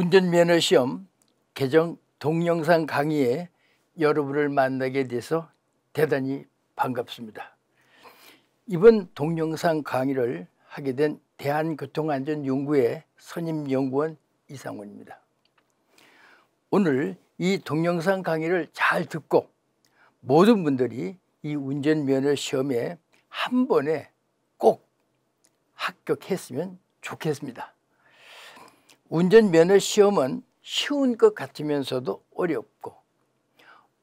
운전면허시험 개정 동영상 강의에 여러분을 만나게 돼서 대단히 반갑습니다. 이번 동영상 강의를 하게 된 대한교통안전연구회 선임연구원 이상훈입니다. 오늘 이 동영상 강의를 잘 듣고 모든 분들이 이 운전면허 시험에 한 번에 꼭 합격했으면 좋겠습니다. 운전면허 시험은 쉬운 것 같으면서도 어렵고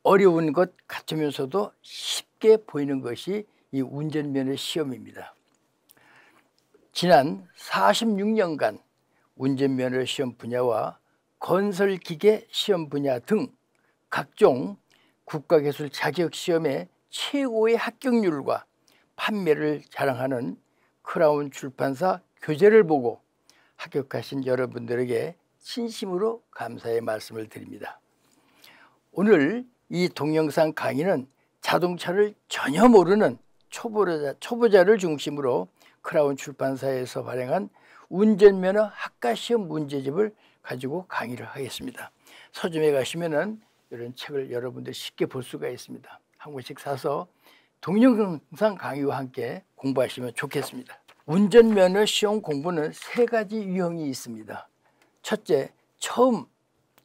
어려운 것 같으면서도 쉽게 보이는 것이 이 운전면허 시험입니다. 지난 46년간 운전면허 시험 분야와 건설기계 시험 분야 등 각종 국가기술 자격 시험의 최고의 합격률과 판매를 자랑하는 크라운 출판사 교재를 보고 합격하신 여러분들에게 진심으로 감사의 말씀을 드립니다. 오늘 이 동영상 강의는 자동차를 전혀 모르는 초보자, 초보자를 중심으로 크라운 출판사에서 발행한 운전면허 학과시험 문제집을 가지고 강의를 하겠습니다. 서점에 가시면 이런 책을 여러분들 쉽게 볼 수가 있습니다. 한 권씩 사서 동영상 강의와 함께 공부하시면 좋겠습니다. 운전면허 시험 공부는 세 가지 유형이 있습니다. 첫째, 처음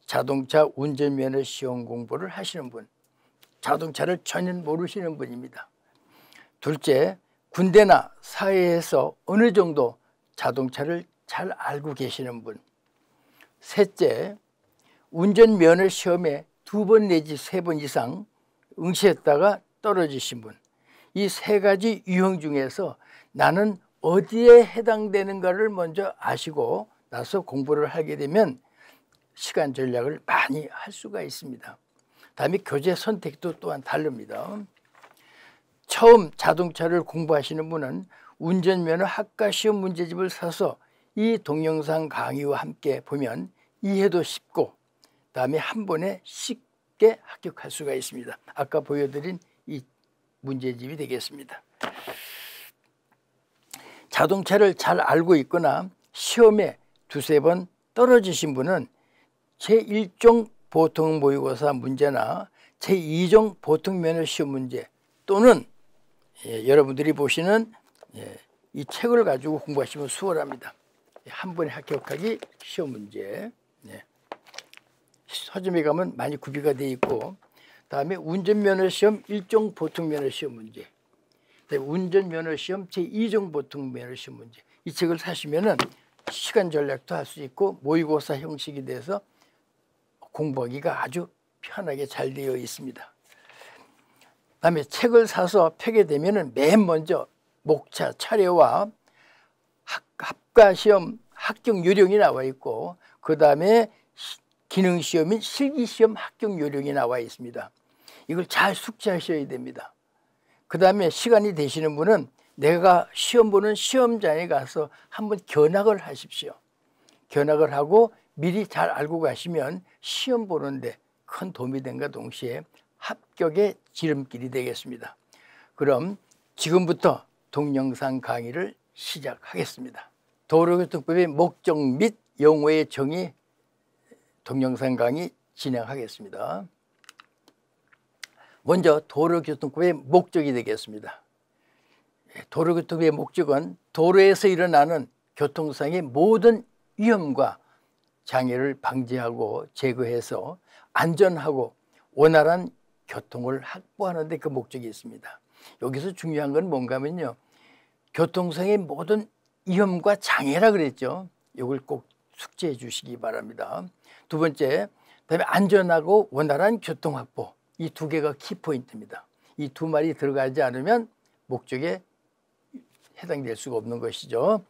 자동차 운전면허 시험 공부를 하시는 분, 자동차를 전혀 모르시는 분입니다. 둘째, 군대나 사회에서 어느 정도 자동차를 잘 알고 계시는 분. 셋째, 운전면허 시험에 두 번 내지 세 번 이상 응시했다가 떨어지신 분. 이 세 가지 유형 중에서 나는 어디에 해당되는가를 먼저 아시고 나서 공부를 하게 되면 시간 전략을 많이 할 수가 있습니다. 다음에 교재 선택도 또한 다릅니다. 처음 자동차를 공부하시는 분은 운전면허 학과 시험 문제집을 사서 이 동영상 강의와 함께 보면 이해도 쉽고 다음에 한 번에 쉽게 합격할 수가 있습니다. 아까 보여드린 이 문제집이 되겠습니다. 자동차를 잘 알고 있거나 시험에 두세 번 떨어지신 분은 제1종 보통 모의고사 문제나 제2종 보통 면허 시험 문제 또는 예, 여러분들이 보시는 예, 이 책을 가지고 공부하시면 수월합니다. 예, 한 번에 합격하기 시험 문제 예. 서점에 가면 많이 구비가 돼 있고 다음에 운전면허 시험 일 종 보통 면허 시험 문제 네, 운전면허 시험 제2종 보통 면허 시험 문제 이 책을 사시면은 시간 전략도 할 수 있고 모의고사 형식이 돼서 공부하기가 아주 편하게 잘 되어 있습니다. 다음에 책을 사서 펴게 되면은 맨 먼저 목차 차례와 합가 시험 합격 요령이 나와 있고 그 다음에 기능 시험인 실기 시험 합격 요령이 나와 있습니다. 이걸 잘 숙지하셔야 됩니다. 그 다음에 시간이 되시는 분은 내가 시험 보는 시험장에 가서 한번 견학을 하십시오. 견학을 하고 미리 잘 알고 가시면 시험 보는데 큰 도움이 된가 동시에 합격의 지름길이 되겠습니다. 그럼 지금부터 동영상 강의를 시작하겠습니다. 도로교통법의 목적 및 용어의 정의 동영상 강의 진행하겠습니다. 먼저 도로교통법의 목적이 되겠습니다. 예, 도로교통법의 목적은 도로에서 일어나는 교통상의 모든 위험과 장애를 방지하고 제거해서 안전하고 원활한 교통을 확보하는 데 그 목적이 있습니다. 여기서 중요한 건 뭔가면요. 하 교통상의 모든 위험과 장애라 그랬죠. 이걸 꼭 숙지해 주시기 바랍니다. 두 번째, 다음에 안전하고 원활한 교통 확보. 이두 개가 키포인트입니다. 이 두 말이 들어가지 않으면 목적에 해당될 수가 없는 것이죠.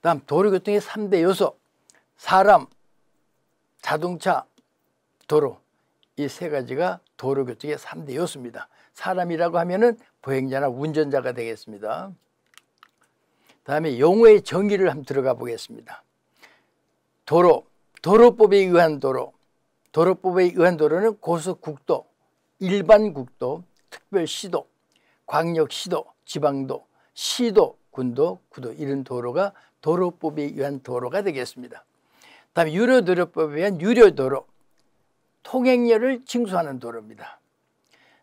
다음 도로교통의 3대 요소 사람, 자동차, 도로 이 세 가지가 도로교통의 3대 요소입니다. 사람이라고 하면은 보행자나 운전자가 되겠습니다. 다음에 용어의 정의를 한번 들어가 보겠습니다. 도로, 도로법에 의한 도로, 도로법에 의한 도로는 고속국도, 일반국도, 특별시도, 광역시도, 지방도, 시도, 군도, 구도 이런 도로가 도로법에 의한 도로가 되겠습니다. 다음 유료도로법에 의한 유료도로, 통행료를 징수하는 도로입니다.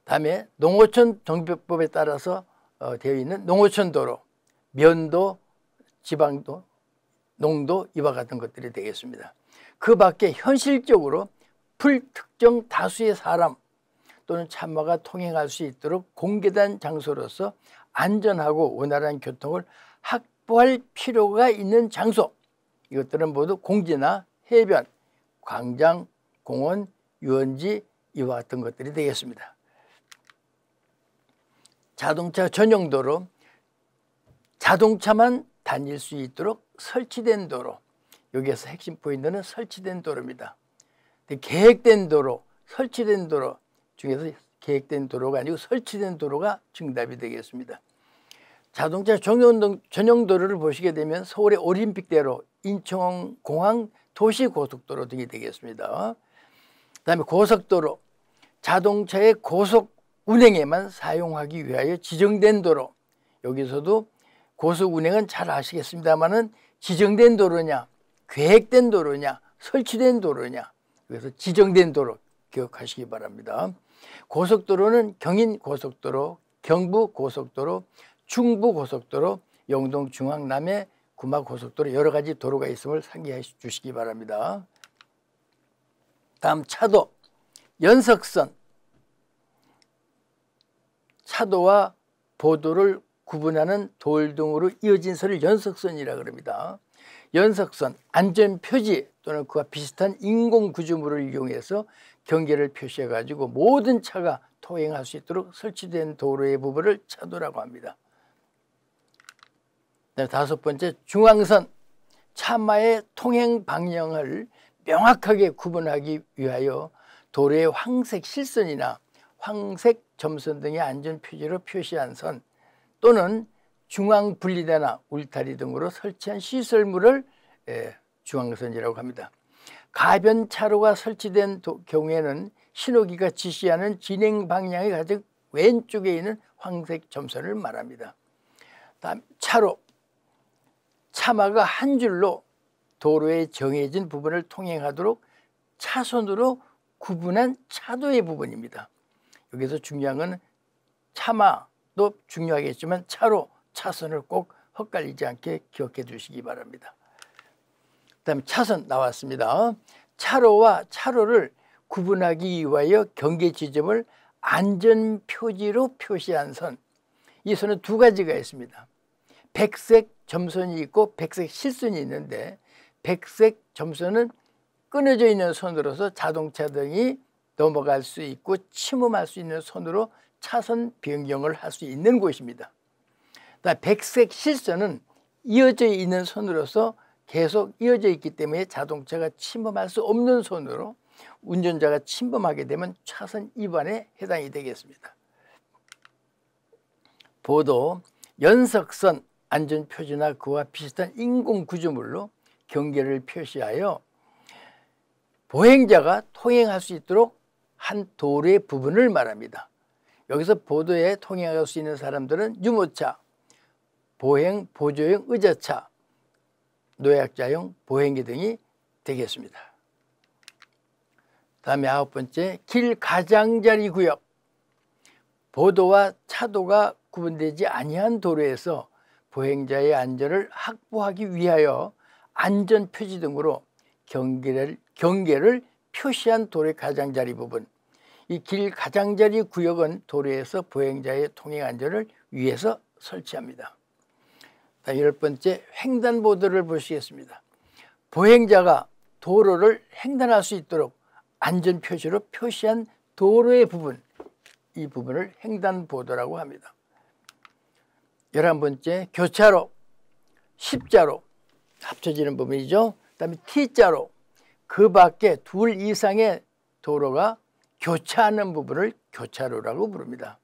다음에 농어촌 정비법에 따라서 어, 되어 있는 농어촌 도로, 면도, 지방도, 농도 이와 같은 것들이 되겠습니다. 그 밖에 현실적으로 불특정 다수의 사람 또는 참마가 통행할 수 있도록 공개된 장소로서 안전하고 원활한 교통을 확보할 필요가 있는 장소 이것들은 모두 공지나 해변, 광장, 공원, 유원지 이와 같은 것들이 되겠습니다. 자동차 전용 도로, 자동차만 다닐 수 있도록 설치된 도로, 여기에서 핵심 포인트는 설치된 도로입니다. 계획된 도로, 설치된 도로, 중에서 계획된 도로가 아니고 설치된 도로가 정답이 되겠습니다. 자동차 전용, 전용 도로를 보시게 되면 서울의 올림픽대로, 인천공항 도시고속도로 등이 되겠습니다. 그 다음에 고속도로, 자동차의 고속 운행에만 사용하기 위하여 지정된 도로, 여기서도 고속 운행은 잘 아시겠습니다만은 지정된 도로냐, 계획된 도로냐, 설치된 도로냐, 그래서 지정된 도로 기억하시기 바랍니다. 고속도로는 경인 고속도로, 경부 고속도로, 중부 고속도로, 영동 중앙 남해 구마 고속도로 여러 가지 도로가 있음을 상기해 주시기 바랍니다. 다음 차도 연석선 차도와 보도를 구분하는 돌등으로 이어진 선을 연석선이라 그럽니다. 연석선 안전표지 또는 그와 비슷한 인공구조물을 이용해서 경계를 표시해 가지고 모든 차가 통행할 수 있도록 설치된 도로의 부분을 차도라고 합니다. 네, 다섯 번째 중앙선 차마의 통행 방향을 명확하게 구분하기 위하여 도로의 황색 실선이나 황색 점선 등의 안전 표지로 표시한 선 또는 중앙 분리대나 울타리 등으로 설치한 시설물을 예, 중앙선이라고 합니다. 가변차로가 설치된 도, 경우에는 신호기가 지시하는 진행 방향의 가장 왼쪽에 있는 황색 점선을 말합니다. 다음 차로 차마가 한 줄로 도로에 정해진 부분을 통행하도록 차선으로 구분한 차도의 부분입니다. 여기서 중요한 건 차마도 중요하겠지만 차로 차선을 꼭 헛갈리지 않게 기억해 주시기 바랍니다. 다음에 차선 나왔습니다. 차로와 차로를 구분하기 위하여 경계 지점을 안전 표지로 표시한 선. 이 선은 두 가지가 있습니다. 백색 점선이 있고 백색 실선이 있는데 백색 점선은 끊어져 있는 선으로서 자동차 등이 넘어갈 수 있고 침범할 수 있는 선으로 차선 변경을 할 수 있는 곳입니다. 백색 실선은 이어져 있는 선으로서 계속 이어져 있기 때문에 자동차가 침범할 수 없는 손으로 운전자가 침범하게 되면 차선 위반에 해당이 되겠습니다. 보도 연석선 안전표지나 그와 비슷한 인공구조물로 경계를 표시하여 보행자가 통행할 수 있도록 한 도로의 부분을 말합니다. 여기서 보도에 통행할 수 있는 사람들은 유모차, 보행 보조용 의자차, 노약자용 보행기 등이 되겠습니다. 다음에 아홉 번째 길 가장자리 구역 보도와 차도가 구분되지 아니한 도로에서 보행자의 안전을 확보하기 위하여 안전 표지 등으로 경계를, 경계를 표시한 도로의 가장자리 부분 이 길 가장자리 구역은 도로에서 보행자의 통행 안전을 위해서 설치합니다. 열 번째 횡단보도를 보시겠습니다. 보행자가 도로를 횡단할 수 있도록 안전표시로 표시한 도로의 부분 이 부분을 횡단보도라고 합니다. 열한 번째 교차로, 십자로 합쳐지는 부분이죠. 그 다음에 T자로 그 밖에 둘 이상의 도로가 교차하는 부분을 교차로라고 부릅니다.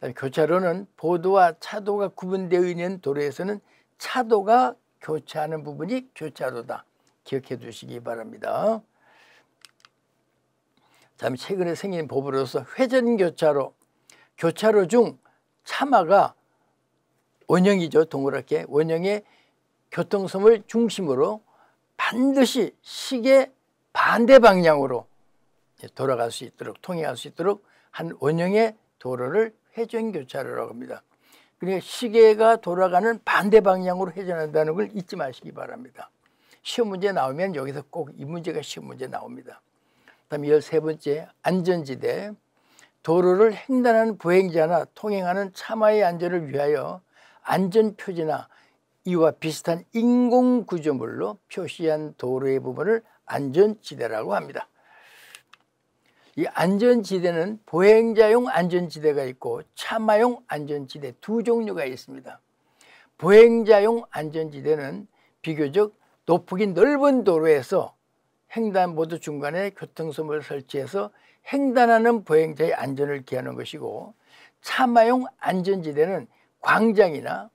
교차로는 보도와 차도가 구분되어 있는 도로에서는 차도가 교차하는 부분이 교차로다. 기억해 두시기 바랍니다. 다음 최근에 생긴 법으로서 회전교차로, 교차로 중 차마가 원형이죠. 동그랗게 원형의 교통섬을 중심으로 반드시 시계 반대 방향으로 예, 돌아갈 수 있도록 통행할 수 있도록 한 원형의 도로를 회전교차로라고 합니다. 그러니까 시계가 돌아가는 반대 방향으로 회전한다는 걸 잊지 마시기 바랍니다. 시험 문제 나오면 여기서 꼭 이 문제가 시험 문제 나옵니다. 다음 에 열세 번째 안전지대 도로를 횡단하는 보행자나 통행하는 차마의 안전을 위하여 안전표지나 이와 비슷한 인공구조물로 표시한 도로의 부분을 안전지대라고 합니다. 이 안전지대는 보행자용 안전지대가 있고 차마용 안전지대 두 종류가 있습니다. 보행자용 안전지대는 비교적 높이 넓은 도로에서 횡단보도 중간에 교통섬을 설치해서 횡단하는 보행자의 안전을 기하는 것이고 차마용 안전지대는 광장이나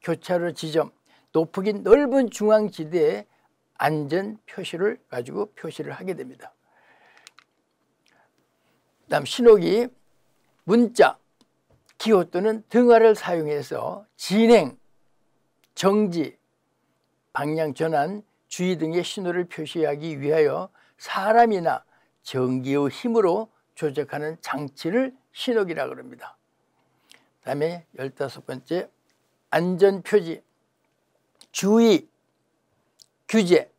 교차로 지점, 높이 넓은 중앙지대에 안전 표시를 가지고 표시를 하게 됩니다. 다음 신호기, 문자, 기호 또는 등화를 사용해서 진행, 정지, 방향 전환, 주의 등의 신호를 표시하기 위하여 사람이나 전기의 힘으로 조작하는 장치를 신호기라 그럽니다. 다음에 열다섯 번째 안전표지, 주의, 규제,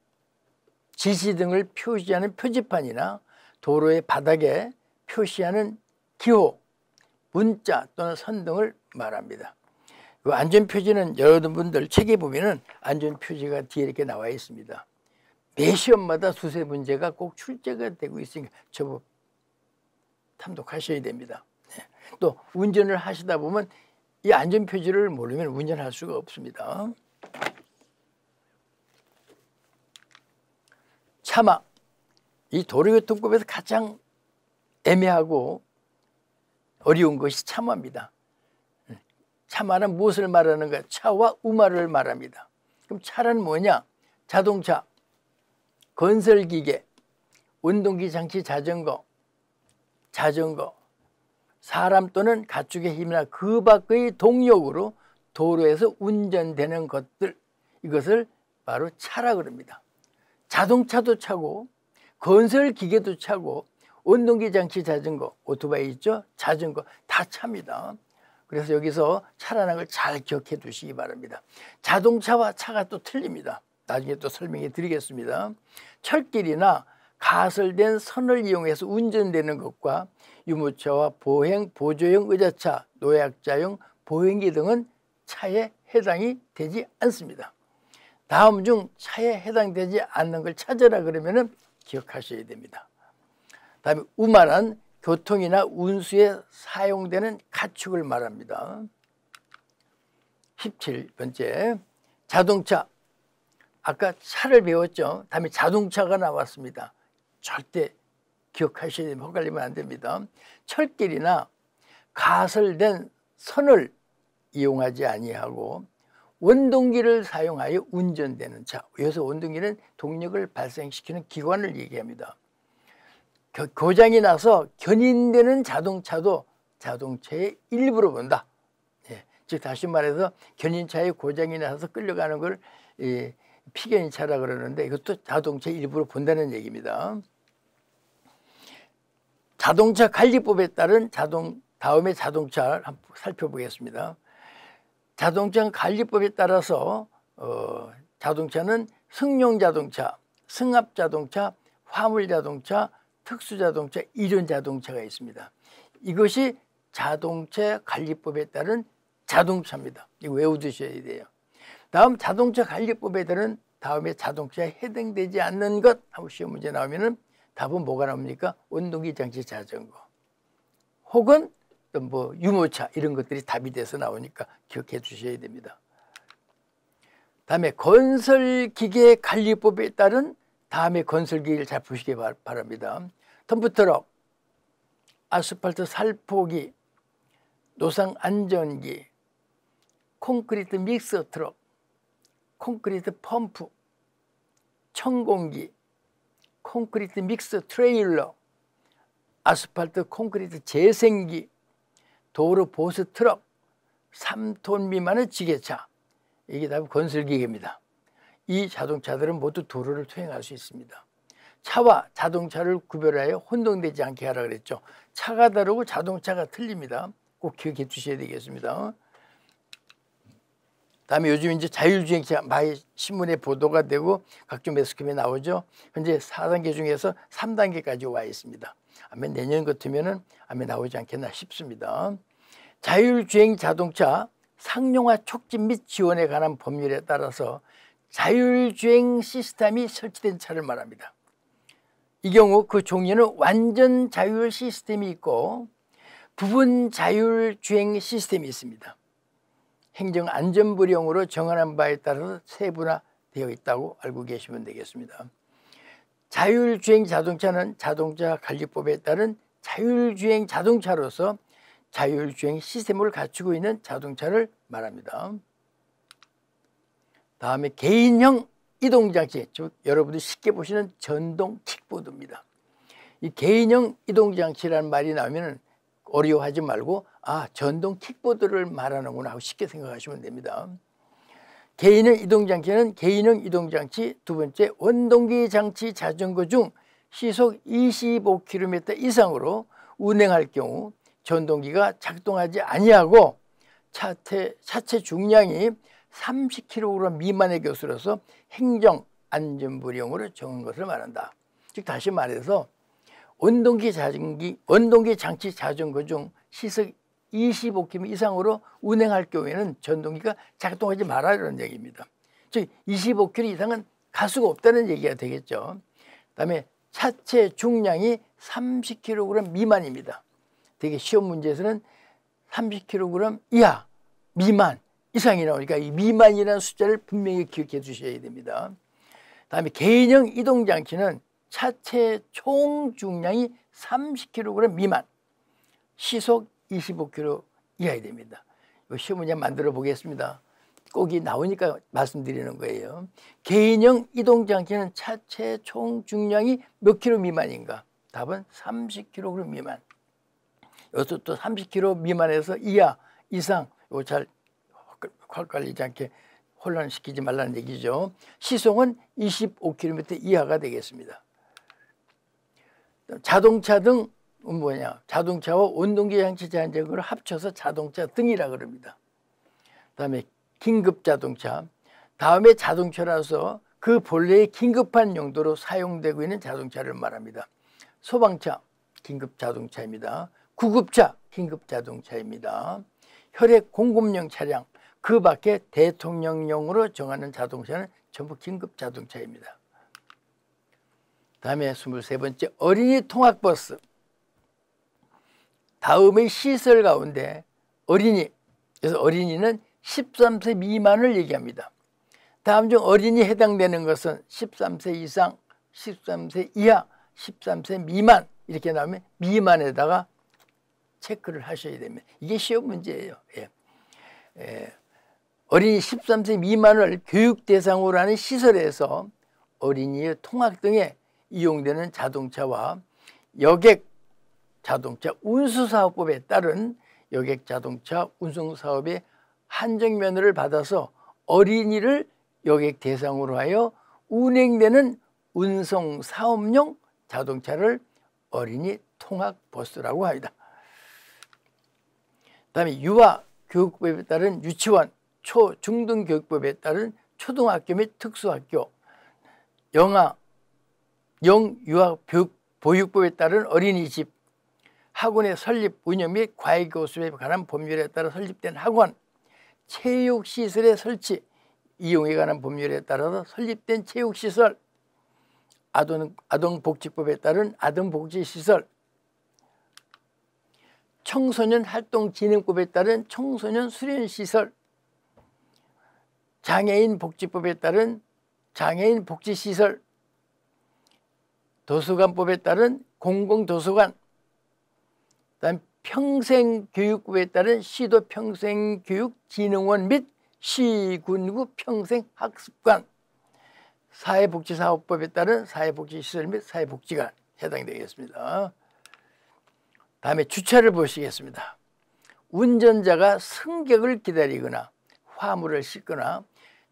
지시 등을 표시하는 표지판이나 도로의 바닥에 표시하는 기호, 문자 또는 선 등을 말합니다. 그 안전표지는 여러분들 책에 보면은 안전표지가 뒤에 이렇게 나와 있습니다. 매 시험마다 수세 문제가 꼭 출제가 되고 있으니까 저거 탐독하셔야 됩니다. 네. 또 운전을 하시다 보면 이 안전표지를 모르면 운전할 수가 없습니다. 차마 이 도로교통법에서 가장 애매하고 어려운 것이 참화입니다. 차마는 무엇을 말하는가? 차와 우마를 말합니다. 그럼 차는 뭐냐? 자동차, 건설기계, 운동기 장치 자전거, 자전거, 사람 또는 가축의 힘이나 그 밖의 동력으로 도로에서 운전되는 것들 이것을 바로 차라 그럽니다. 자동차도 차고 건설기계도 차고 운동기 장치 자전거, 오토바이 있죠? 자전거 다 차입니다. 그래서 여기서 차라는 걸 잘 기억해 두시기 바랍니다. 자동차와 차가 또 틀립니다. 나중에 또 설명해 드리겠습니다. 철길이나 가설된 선을 이용해서 운전되는 것과 유모차와 보행, 보조형 의자차, 노약자용 보행기 등은 차에 해당이 되지 않습니다. 다음 중 차에 해당되지 않는 걸 찾으라 그러면 은 기억하셔야 됩니다. 다음에 우만한 교통이나 운수에 사용되는 가축을 말합니다. 17번째 자동차 아까 차를 배웠죠. 다음에 자동차가 나왔습니다. 절대 기억하셔야 됩니다. 헷갈리면 안 됩니다. 철길이나 가설된 선을 이용하지 아니하고 원동기를 사용하여 운전되는 차. 여기서 원동기는 동력을 발생시키는 기관을 얘기합니다. 고 장이 나서 견인되는 자동차도 자동차의 일부로 본다. 예, 즉 다시 말해서 견인차에 고장이 나서 끌려가는 걸 예, 피견인차라 그러는데 이것도 자동차 일부로 본다는 얘기입니다. 자동차 관리법에 따른 자동 다음에 자동차 한번 살펴보겠습니다. 자동차 관리법에 따라서 어, 자동차는 승용 자동차, 승합 자동차, 화물 자동차, 특수자동차 이륜 자동차가 있습니다. 이것이 자동차 관리법에 따른 자동차입니다. 이거 외우두셔야 돼요. 다음 자동차 관리법에 따른 다음에 자동차에 해당되지 않는 것 하고 시험 문제 나오면은 답은 뭐가 나옵니까? 온동기 장치 자전거 혹은 또뭐 유모차 이런 것들이 답이 돼서 나오니까 기억해 주셔야 됩니다. 다음에 건설기계 관리법에 따른 다음에 건설 기획을잘 보시기 바랍니다. 텀프트럭 아스팔트 살포기, 노상 안전기, 콘크리트 믹서 트럭, 콘크리트 펌프, 청공기, 콘크리트 믹서 트레일러, 아스팔트 콘크리트 재생기, 도로 보수 트럭, 3톤 미만의 지게차. 이게 다 건설기계입니다. 이 자동차들은 모두 도로를 통행할 수 있습니다. 차와 자동차를 구별하여 혼동되지 않게 하라 그랬죠. 차가 다르고 자동차가 틀립니다. 꼭 기억해 주셔야 되겠습니다. 다음에 요즘 이제 자율주행차 많이 신문에 보도가 되고 각종 매스컴에 나오죠. 현재 4단계 중에서 3단계까지 와 있습니다. 아마 내년 같으면은 아마 나오지 않겠나 싶습니다. 자율주행 자동차 상용화 촉진 및 지원에 관한 법률에 따라서 자율주행 시스템이 설치된 차를 말합니다. 이 경우 그 종류는 완전 자율 시스템이 있고 부분 자율 주행 시스템이 있습니다. 행정안전부령으로 정한한 바에 따라서 세분화되어 있다고 알고 계시면 되겠습니다. 자율주행 자동차는 자동차관리법에 따른 자율주행 자동차로서 자율주행 시스템을 갖추고 있는 자동차를 말합니다. 다음에 개인형 이동장치 즉 여러분들이 쉽게 보시는 전동 킥보드입니다. 이 개인형 이동장치라는 말이 나오면 어려워하지 말고 아 전동 킥보드를 말하는구나 하고 쉽게 생각하시면 됩니다. 개인형 이동장치는 개인형 이동장치 두 번째 원동기 장치 자전거 중 시속 25km 이상으로 운행할 경우 전동기가 작동하지 아니하고 차체, 차체 중량이 30kg 미만의 교수로서 행정 안전불용으로 정한 것을 말한다. 즉 다시 말해서 원동기 자전기, 원동기 장치 자전거 중 시속 25km 이상으로 운행할 경우에는 전동기가 작동하지 말아라는 얘기입니다. 즉 25km 이상은 가수가 없다는 얘기가 되겠죠. 그다음에 차체 중량이 30kg 미만입니다. 되게 시험 문제에서는 30kg 이하 미만 이상이 나오니까 이 미만이라는 숫자를 분명히 기억해 주셔야 됩니다. 다음에 개인형 이동장치는 차체 총 중량이 30kg 미만, 시속 25km 이하야 됩니다. 이 시문제 만들어 보겠습니다. 꼭이 나오니까 말씀드리는 거예요. 개인형 이동장치는 차체 총 중량이 몇 킬로 미만인가? 답은 30kg 미만. 이것도 또 30kg 미만에서 이하, 이상, 요잘 헷갈리지 그, 않게 혼란시키지 말라는 얘기죠. 시속은 25km 이하가 되겠습니다. 자동차 등 음, 뭐냐 자동차와 운동기 장치 제한적구를 합쳐서 자동차 등이라 그럽니다. 그다음에 긴급 자동차 다음에 자동차라서 그 본래의 긴급한 용도로 사용되고 있는 자동차를 말합니다. 소방차 긴급 자동차입니다. 구급차 긴급 자동차입니다. 혈액 공급용 차량 그 밖에 대통령용으로 정하는 자동차는 전부 긴급 자동차입니다. 다음에 23번째 어린이 통학버스 다음의 시설 가운데 어린이 그래서 어린이는 13세 미만을 얘기합니다. 다음 중 어린이 해당되는 것은 13세 이상, 13세 이하, 13세 미만 이렇게 나오면 미만에다가 체크를 하셔야 됩니다. 이게 시험 문제예요. 예. 예. 어린이 13세 미만을 교육 대상으로 하는 시설에서 어린이의 통학 등에 이용되는 자동차와 여객 자동차 운수사업법에 따른 여객 자동차 운송사업의 한정 면허를 받아서 어린이를 여객 대상으로 하여 운행되는 운송사업용 자동차를 어린이 통학버스라고 합니다. 다음에 유아 교육법에 따른 유치원 초중등교육법에 따른 초등학교 및 특수학교, 영아, 영유아 교육 보육법에 따른 어린이집, 학원의 설립, 운영 및 과외교습에 관한 법률에 따라 설립된 학원, 체육시설의 설치, 이용에 관한 법률에 따라서 설립된 체육시설, 아동, 아동복지법에 따른 아동복지시설, 청소년 활동진흥법에 따른 청소년 수련시설, 장애인 복지법에 따른 장애인 복지시설, 도서관법에 따른 공공도서관, 그다음 평생교육부에 따른 시도 평생교육진흥원 및 시군구 평생학습관, 사회복지사업법에 따른 사회복지시설 및 사회복지관 해당되겠습니다. 다음에 주차를 보시겠습니다. 운전자가 승객을 기다리거나 화물을 싣거나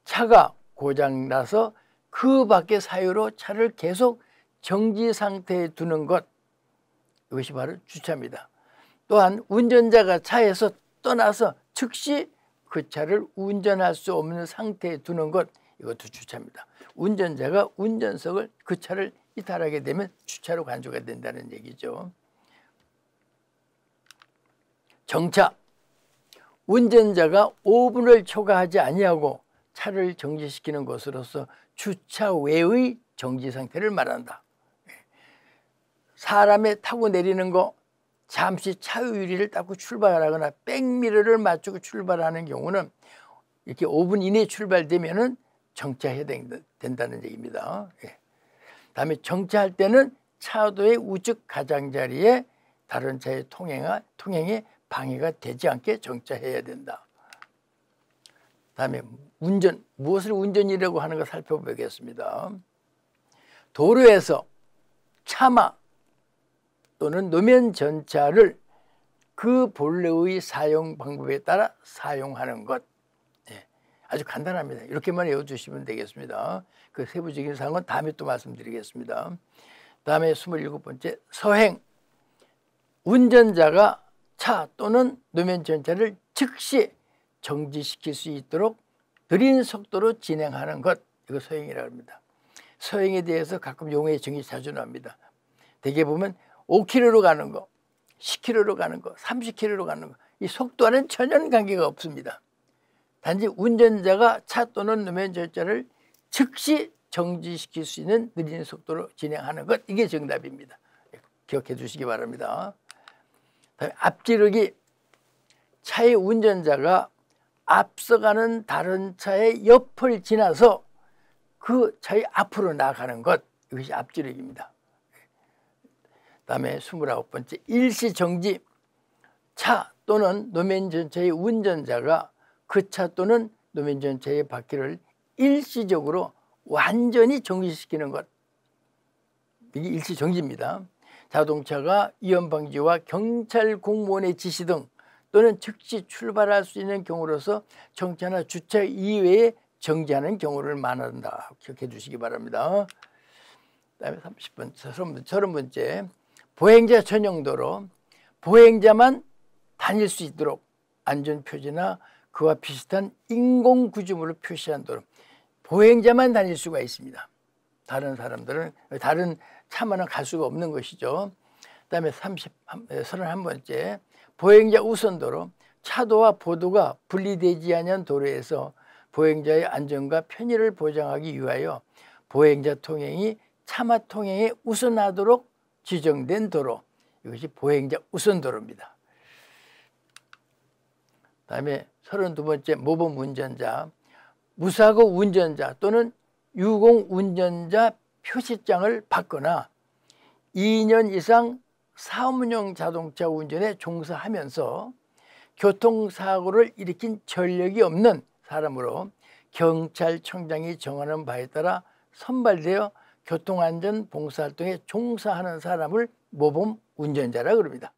차가 고장나서 그 밖의 사유로 차를 계속 정지 상태에 두는 것 이것이 바로 주차입니다. 또한 운전자가 차에서 떠나서 즉시 그 차를 운전할 수 없는 상태에 두는 것 이것도 주차입니다. 운전자가 운전석을 그 차를 이탈하게 되면 주차로 간주가 된다는 얘기죠. 정차 운전자가 5분을 초과하지 아니하고 차를 정지시키는 것으로서 주차 외의 정지 상태를 말한다. 예. 사람의 타고 내리는 거 잠시 차 유리를 닦고 출발하거나 백미러를 맞추고 출발하는 경우는 이렇게 5분 이내에 출발되면은 정차해야 된다는 얘기입니다. 예. 다음에 정차할 때는 차도의 우측 가장자리에 다른 차의 통행하, 통행에 방해가 되지 않게 정차해야 된다. 다음에 운전 무엇을 운전이라고 하는 가 살펴보겠습니다. 도로에서 차마 또는 노면 전차를 그 본래의 사용 방법에 따라 사용하는 것 네, 아주 간단합니다. 이렇게만 외워주시면 되겠습니다. 그 세부적인 사항은 다음에 또 말씀드리겠습니다. 다음에 27번째 서행 운전자가 차 또는 노면 전차를 즉시 정지시킬 수 있도록 느린 속도로 진행하는 것 이거 소행이라 고 합니다. 소행에 대해서 가끔 용의 정의 자주 나니다 대개 보면 5km로 가는 거, 10km로 가는 거, 30km로 가는 거이 속도와는 전혀 관계가 없습니다. 단지 운전자가 차 또는 노면 절차를 즉시 정지시킬 수 있는 느린 속도로 진행하는 것 이게 정답입니다. 기억해 주시기 바랍니다. 앞지르기 차의 운전자가 앞서가는 다른 차의 옆을 지나서 그 차의 앞으로 나가는 것 이것이 앞지르기입니다. 다음에 29번째 일시정지 차 또는 노면 전체의 운전자가 그 차 또는 노면 전체의 바퀴를 일시적으로 완전히 정지시키는 것 이게 일시정지입니다. 자동차가 위험방지와 경찰 공무원의 지시 등 또는 즉시 출발할 수 있는 경우로서 정차나 주차 이외에 정지하는 경우를 말한다 기억해 주시기 바랍니다. 다음에 30번, 30번째, 30번째 보행자 전용도로 보행자만 다닐 수 있도록 안전표지나 그와 비슷한 인공구조물을 표시한 도로 보행자만 다닐 수가 있습니다. 다른 사람들은 다른 차만은 갈 수가 없는 것이죠. 그다음에 30 31번째 예, 보행자 우선도로 차도와 보도가 분리되지 않은 도로에서 보행자의 안전과 편의를 보장하기 위하여 보행자 통행이 차마 통행에 우선하도록 지정된 도로 이것이 보행자 우선도로입니다. 다음에 32번째 모범 운전자 무사고 운전자 또는 유공 운전자 표시장을 받거나 2년 이상 사업용 자동차 운전에 종사하면서 교통사고를 일으킨 전력이 없는 사람으로 경찰청장이 정하는 바에 따라 선발되어 교통안전 봉사활동에 종사하는 사람을 모범 운전자라 그럽니다.